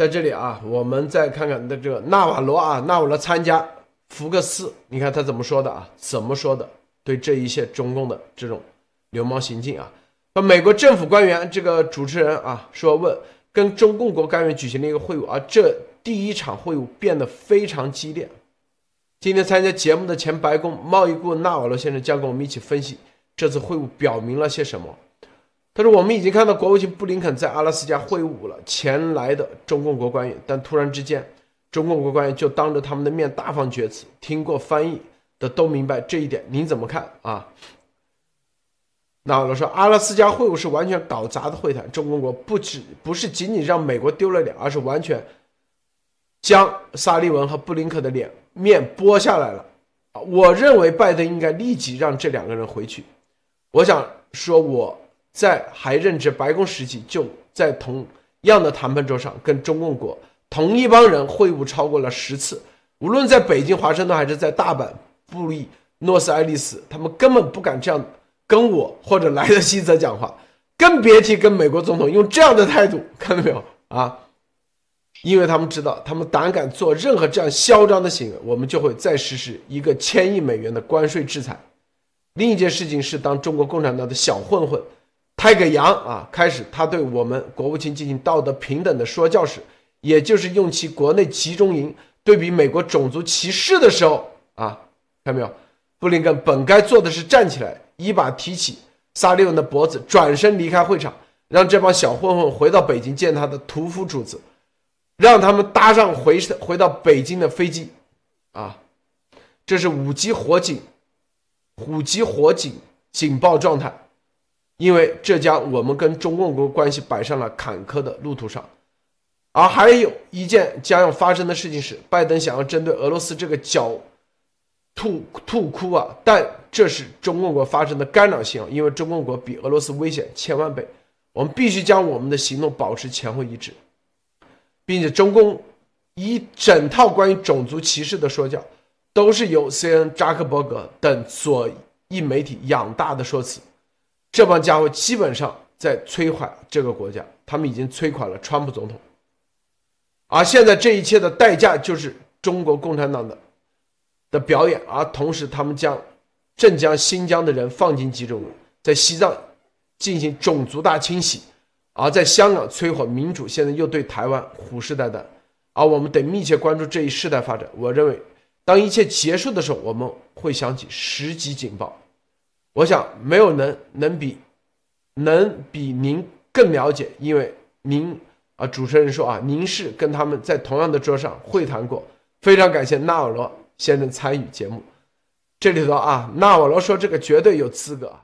在这里啊，我们再看看那这个纳瓦罗啊，纳瓦罗参加福克斯，你看他怎么说的啊？怎么说的？对这一些中共的这种流氓行径啊，那美国政府官员这个主持人啊说问，跟中共国官员举行了一个会晤啊，这第一场会晤变得非常激烈。今天参加节目的前白宫贸易顾问纳瓦罗先生将跟我们一起分析这次会晤表明了些什么。他说：“我们已经看到国务卿布林肯在阿拉斯加会晤了前来的中共国官员，但突然之间，中共国官员就当着他们的面大放厥词。听过翻译的都明白这一点。您怎么看啊？那我说阿拉斯加会晤是完全搞砸的会谈，中共国不止不是仅仅让美国丢了脸，而是完全将沙利文和布林肯的脸面剥下来了。我认为拜登应该立即让这两个人回去。我想说，我。在还任职白宫时期，就在同样的谈判桌上跟中共国同一帮人会晤超过了十次。无论在北京、华盛顿还是在大阪、布利诺斯艾利斯，他们根本不敢这样跟我或者莱德西泽讲话，更别提跟美国总统用这样的态度。看到没有啊？因为他们知道，他们胆敢做任何这样嚣张的行为，我们就会再实施一个千亿美元的关税制裁。另一件事情是，当中国共产党的小混混。太阳啊，开始他对我们国务卿进行道德平等的说教时，也就是用其国内集中营对比美国种族歧视的时候啊，看到没有？布林根本该做的是站起来，一把提起萨利文的脖子，转身离开会场，让这帮小混混回到北京见他的屠夫主子，让他们搭上回回到北京的飞机。啊，这是五级火警，五级火警警报状态。因为这将我们跟中共国关系摆上了坎坷的路途上，而还有一件将要发生的事情是，拜登想要针对俄罗斯这个狡吐吐哭啊！但这是中共国发生的干扰性，因为中共国比俄罗斯危险千万倍，我们必须将我们的行动保持前后一致，并且中共一整套关于种族歧视的说教，都是由 C N 扎克伯格等左翼媒体养大的说辞。这帮家伙基本上在摧毁这个国家，他们已经摧毁了川普总统，而现在这一切的代价就是中国共产党的的表演，而同时他们将镇江、新疆的人放进集中营，在西藏进行种族大清洗，而在香港摧毁民主，现在又对台湾虎视眈眈，而我们得密切关注这一事态发展。我认为，当一切结束的时候，我们会响起十级警报。我想没有能能比能比您更了解，因为您啊，主持人说啊，您是跟他们在同样的桌上会谈过，非常感谢纳瓦罗先生参与节目。这里头啊，纳瓦罗说这个绝对有资格。